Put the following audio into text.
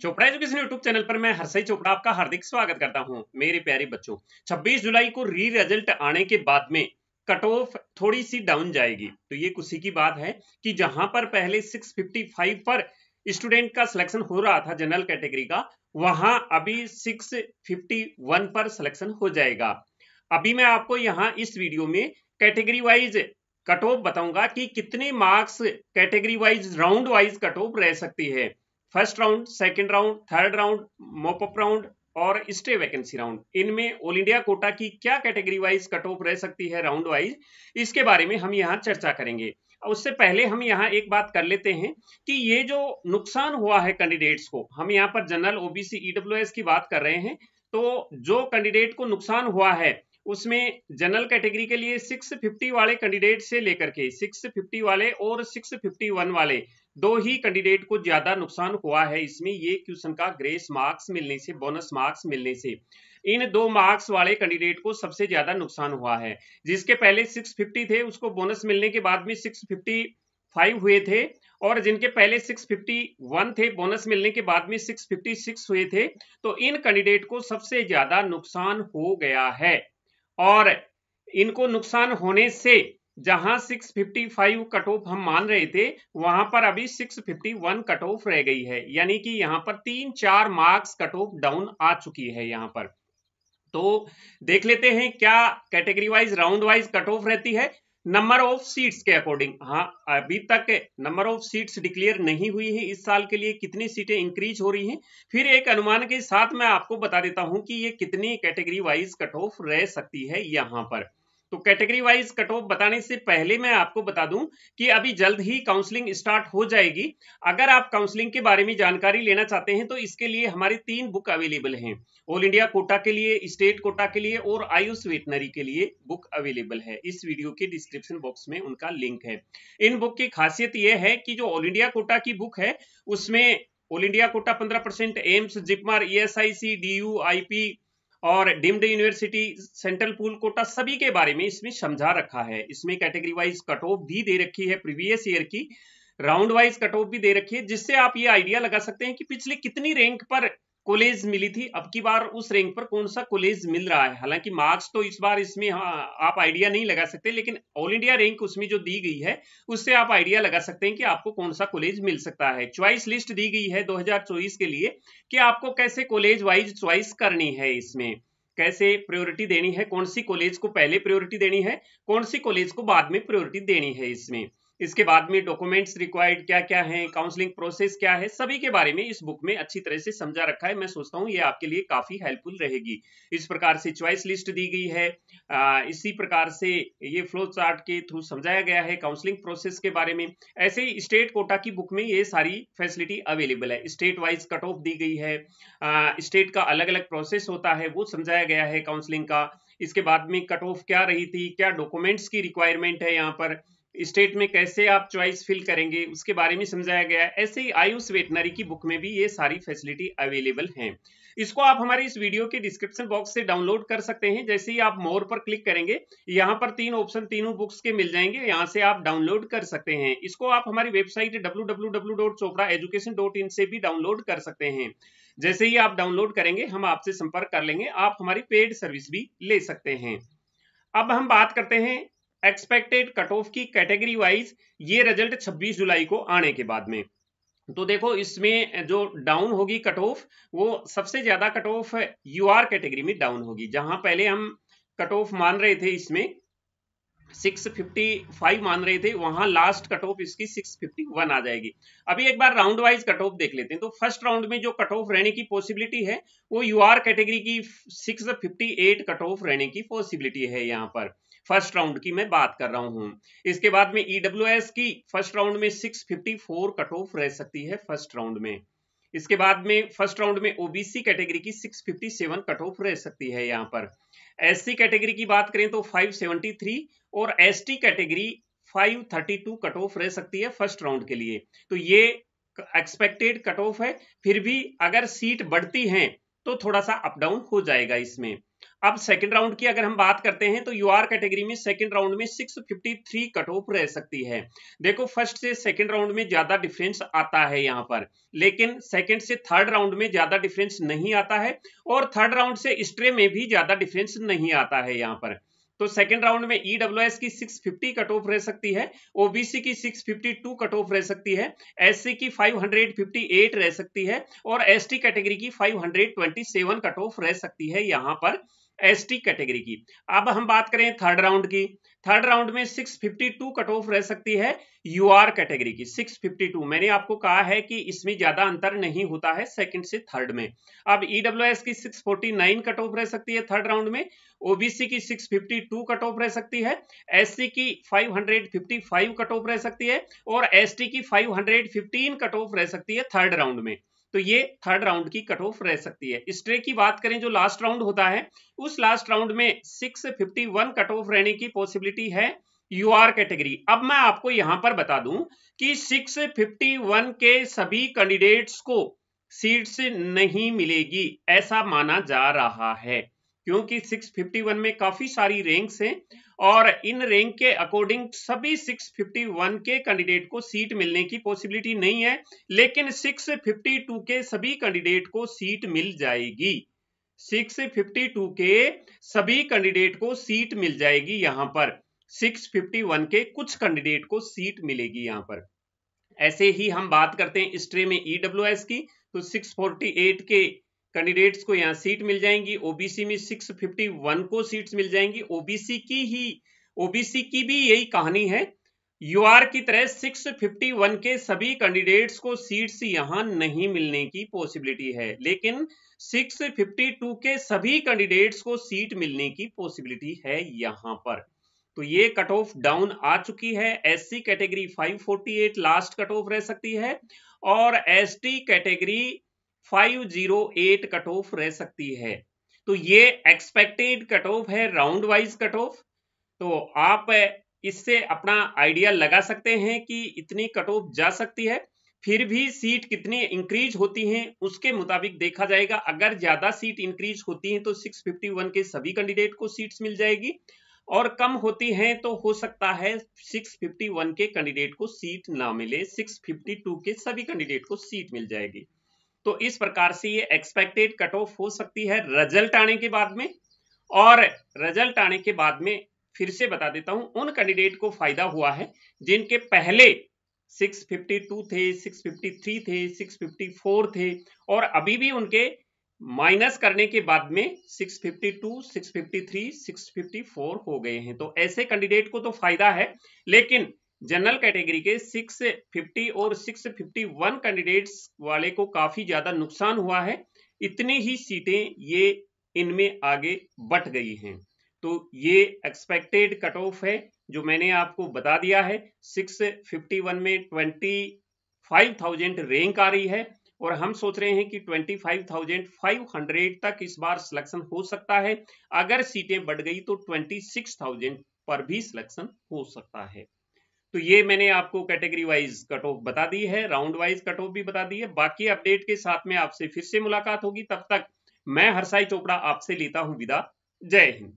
Chopra education YouTube channel पर मैं हरसई चोपड़ा आपका हार्दिक स्वागत करता हूं मेरे प्यारे बच्चों 26 जुलाई को री रिजल्ट आने के बाद में कट ऑफ थोड़ी सी डाउन जाएगी तो ये कुछ की बात है कि जहां पर पहले 655 पर स्टूडेंट का सिलेक्शन हो रहा था जनरल कैटेगरी का वहां अभी 651 पर सिलेक्शन हो जाएगा अभी मैं आपको यहाँ इस वीडियो में कैटेगरी वाइज कट ऑफ बताऊंगा कि कितने marks category wise round wise cut off रह सकती है first round second round third round mop up round और स्टे वैकेंसी राउंड इनमें ऑल इंडिया कोटा की क्या कैटेगरी वाइज कट ऑफ रह सकती है राउंड वाइज इसके बारे में हम यहाँ चर्चा करेंगे उससे पहले हम यहाँ एक बात कर लेते हैं कि ये जो नुकसान हुआ है कैंडिडेट्स को हम यहाँ पर जनरल ओबीसी ईडब्ल्यू की बात कर रहे हैं तो जो कैंडिडेट को नुकसान हुआ है उसमें जनरल कैटेगरी के लिए 650 वाले कैंडिडेट से लेकर के 650 वाले और 651 वाले दो ही कैंडिडेट को ज्यादा नुकसान हुआ है इसमें ये क्वेश्चन का ग्रेस मार्क्स मिलने से बोनस मार्क्स मिलने से इन दो मार्क्स वाले कैंडिडेट को सबसे ज्यादा नुकसान हुआ है जिसके पहले 650 थे उसको बोनस मिलने के बाद में 655 हुए थे और जिनके पहले 651 थे बोनस मिलने के बाद में 656 हुए थे तो इन कैंडिडेट को सबसे ज्यादा नुकसान हो गया है और इनको नुकसान होने से जहां 655 कट ऑफ हम मान रहे थे वहां पर अभी 651 कट ऑफ रह गई है यानी कि यहां पर तीन चार मार्क्स कट ऑफ डाउन आ चुकी है यहां पर तो देख लेते हैं क्या category wise round wise cut off रहती है नंबर ऑफ सीट्स के अकॉर्डिंग हाँ अभी तक नंबर ऑफ सीट्स डिक्लेयर नहीं हुई है इस साल के लिए कितनी सीटें इंक्रीज हो रही हैं फिर एक अनुमान के साथ मैं आपको बता देता हूं कि ये कितनी कैटेगरी वाइज कट ऑफ रह सकती है यहां पर तो कैटेगरी वाइज कट ऑफ बताने से पहले मैं आपको बता दूं कि अभी जल्द ही काउंसलिंग स्टार्ट हो जाएगी अगर आप काउंसलिंग के बारे में जानकारी लेना चाहते हैं तो इसके लिए हमारी तीन बुक अवेलेबल हैं ऑल इंडिया कोटा के लिए स्टेट कोटा के लिए और आयुष वेटनरी के लिए बुक अवेलेबल है इस वीडियो के डिस्क्रिप्शन बॉक्स में उनका लिंक है इन बुक की खासियत यह है कि जो ऑल इंडिया कोटा की बुक है उसमें ऑल इंडिया कोटा पंद्रह percent AIIMS JIPMER E S I C D U I P और deemed university central pool quota सभी के बारे में इसमें समझा रखा है इसमें कैटेगरी वाइज कट ऑफ भी दे रखी है प्रीवियस ईयर की राउंड वाइज कट ऑफ भी दे रखी है जिससे आप ये आइडिया लगा सकते हैं कि पिछले कितनी रैंक पर कॉलेज मिली थी अब की बार उस रैंक पर कौन सा कॉलेज मिल रहा है हालांकि मार्क्स तो इस बार इसमें हाँ, आप आइडिया नहीं लगा सकते लेकिन ऑल इंडिया रैंक उसमें जो दी गई है उससे आप आइडिया लगा सकते हैं कि आपको कौन सा कॉलेज मिल सकता है च्वाइस लिस्ट दी गई है 2024 के लिए कि आपको कैसे कॉलेज वाइज च्वाइस करनी है इसमें कैसे प्रायोरिटी देनी है कौन सी कॉलेज को पहले प्रायोरिटी देनी है कौन सी कॉलेज को बाद में प्रायोरिटी देनी है इसमें इसके बाद में डॉक्यूमेंट्स रिक्वायर्ड क्या क्या हैं काउंसलिंग प्रोसेस क्या है सभी के बारे में इस बुक में अच्छी तरह से समझा रखा है मैं सोचता हूँ ये आपके लिए काफी हेल्पफुल रहेगी इस प्रकार से चॉइस लिस्ट दी गई है आ, इसी प्रकार से ये फ्लो चार्ट के थ्रू समझाया गया है काउंसलिंग प्रोसेस के बारे में ऐसे ही स्टेट कोटा की बुक में ये सारी फैसिलिटी अवेलेबल है स्टेट वाइज कट ऑफ दी गई है स्टेट का अलग अलग प्रोसेस होता है वो समझाया गया है काउंसलिंग का इसके बाद में कट ऑफ क्या रही थी क्या डॉक्यूमेंट्स की रिक्वायरमेंट है यहाँ पर स्टेट में कैसे आप चॉइस फिल करेंगे उसके बारे में समझाया गया है ऐसे ही आयुष वेटनरी की बुक में भी ये सारी फैसिलिटी अवेलेबल हैं इसको आप हमारे इस वीडियो के डिस्क्रिप्शन बॉक्स से डाउनलोड कर सकते हैं जैसे ही आप मोर पर क्लिक करेंगे यहाँ पर तीन ऑप्शन तीनों बुक्स के मिल जाएंगे यहाँ से आप डाउनलोड कर सकते हैं इसको आप हमारी वेबसाइट डब्ल्यू से भी डाउनलोड कर सकते हैं जैसे ही आप डाउनलोड करेंगे हम आपसे संपर्क कर लेंगे आप हमारी पेड सर्विस भी ले सकते हैं अब हम बात करते हैं एक्सपेक्टेड कट ऑफ की कैटेगरी वाइज ये रिजल्ट 26 जुलाई को आने के बाद में तो देखो इसमें जो डाउन होगी कट ऑफ वो सबसे ज्यादा cut off U R category में डाउन होगी जहां पहले हम कट ऑफ मान रहे थे इसमें 655 मान रहे थे वहां लास्ट कट ऑफ इसकी 651 आ जाएगी अभी एक बार राउंड वाइज कट ऑफ देख लेते हैं तो फर्स्ट राउंड में जो कट ऑफ रहने की पॉसिबिलिटी है वो यू आर कैटेगरी की 658 कट ऑफ रहने की पॉसिबिलिटी है यहाँ पर फर्स्ट राउंड की मैं बात कर रहा हूं इसके बाद में ईडब्ल्यू e की फर्स्ट राउंड में फोर कट ऑफ रह सकती है फर्स्ट राउंड में इसके बाद में फर्स्ट राउंड में ओबीसी कैटेगरी की 657 कट ऑफ रह सकती है यहाँ पर एससी कैटेगरी की बात करें तो 573 और एसटी कैटेगरी 532 कट ऑफ रह सकती है फर्स्ट राउंड के लिए तो ये एक्सपेक्टेड कट ऑफ है फिर भी अगर सीट बढ़ती है तो थोड़ा सा अप डाउन हो जाएगा इसमें अब सेकंड राउंड की अगर हम बात करते हैं तो यू आर कैटेगरी में सेकंड राउंड में 653 कट ऑफ रह सकती है देखो फर्स्ट से सेकंड राउंड में ज्यादा डिफरेंस आता है यहाँ पर लेकिन सेकंड से थर्ड राउंड में ज्यादा डिफरेंस नहीं आता है और थर्ड राउंड से स्ट्रे में भी ज्यादा डिफरेंस नहीं आता है यहाँ पर तो सेकंड राउंड में ईडब्ल्यूएस e की 650 कट ऑफ रह सकती है ओबीसी की 652 कट ऑफ रह सकती है एससी की 558 रह सकती है और एसटी कैटेगरी की 527 कट ऑफ रह सकती है यहाँ पर एसटी कैटेगरी की अब हम बात करें थर्ड राउंड की थर्ड राउंड में 652 कट ऑफ रह सकती है यूआर कैटेगरी की 652 मैंने आपको कहा है कि इसमें ज्यादा अंतर नहीं होता है सेकंड से थर्ड में अब ईडब्ल्यूएस e की 649 कट ऑफ रह सकती है थर्ड राउंड में ओबीसी की 652 कट ऑफ रह सकती है एससी की 555 कट ऑफ रह सकती है और एसटी की 515 कट ऑफ रह सकती है थर्ड राउंड में तो ये थर्ड राउंड की कट ऑफ रह सकती है स्ट्रे की बात करें जो लास्ट राउंड होता है उस लास्ट राउंड में six fifty one cut off रहने की पॉसिबिलिटी है यू आर कैटेगरी अब मैं आपको यहां पर बता दूं कि सिक्स फिफ्टी वन के सभी कैंडिडेट्स को सीट्स नहीं मिलेगी ऐसा माना जा रहा है क्योंकि 651 में काफी सारी रैंक्स हैं और इन रैंक के अकॉर्डिंग सभी 651 के कैंडिडेट को सीट मिलने की पॉसिबिलिटी नहीं है लेकिन 652 के सभी कैंडिडेट को सीट मिल जाएगी 652 के सभी कैंडिडेट को सीट मिल जाएगी यहां पर 651 के कुछ कैंडिडेट को सीट मिलेगी यहां पर ऐसे ही हम बात करते हैं स्ट्रे में ईडब्ल्यू e की तो 648 के कैंडिडेट्स को यहाँ सीट मिल जाएंगी ओबीसी में 651 को सीट्स मिल जाएंगी ओबीसी की ही ओबीसी की भी यही कहानी है यूआर की तरह 651 के सभी कैंडिडेट्स को सीट्स यहाँ नहीं मिलने की पॉसिबिलिटी है लेकिन 652 के सभी कैंडिडेट्स को सीट मिलने की पॉसिबिलिटी है यहाँ पर तो ये कट ऑफ डाउन आ चुकी है SC category 548 last cut off रह सकती है और एसटी कैटेगरी 508 कट ऑफ रह सकती है तो ये एक्सपेक्टेड कट ऑफ है राउंड वाइज कट ऑफ तो आप इससे अपना आइडिया लगा सकते हैं कि इतनी कट ऑफ जा सकती है फिर भी सीट कितनी इंक्रीज होती हैं उसके मुताबिक देखा जाएगा अगर ज्यादा सीट इंक्रीज होती हैं तो 651 के सभी कैंडिडेट को सीट्स मिल जाएगी और कम होती हैं तो हो सकता है 651 के कैंडिडेट को सीट ना मिले 652 के सभी कैंडिडेट को सीट मिल जाएगी तो इस प्रकार से ये एक्सपेक्टेड कट ऑफ हो सकती है रिजल्ट आने के बाद में और रिजल्ट आने के बाद में फिर से बता देता हूं उन कैंडिडेट को फायदा हुआ है जिनके पहले 652 थे 653 थे 654 थे और अभी भी उनके माइनस करने के बाद में 652, 653, 654 हो गए हैं तो ऐसे कैंडिडेट को तो फायदा है लेकिन जनरल कैटेगरी के 650 और 651 कैंडिडेट्स वाले को काफी ज्यादा नुकसान हुआ है इतनी ही सीटें ये इनमें आगे बट गई हैं तो ये एक्सपेक्टेड कट ऑफ है जो मैंने आपको बता दिया है 651 में 25,000 रैंक आ रही है और हम सोच रहे हैं कि 25,500 तक इस बार सिलेक्शन हो सकता है अगर सीटें बढ़ गई तो 26,000 पर भी सिलेक्शन हो सकता है तो ये मैंने आपको कैटेगरी वाइज कट ऑफ बता दी है राउंड वाइज कट ऑफ भी बता दी है बाकी अपडेट के साथ में आपसे फिर से मुलाकात होगी तब तक मैं हरसाई चोपड़ा आपसे लेता हूं विदा जय हिंद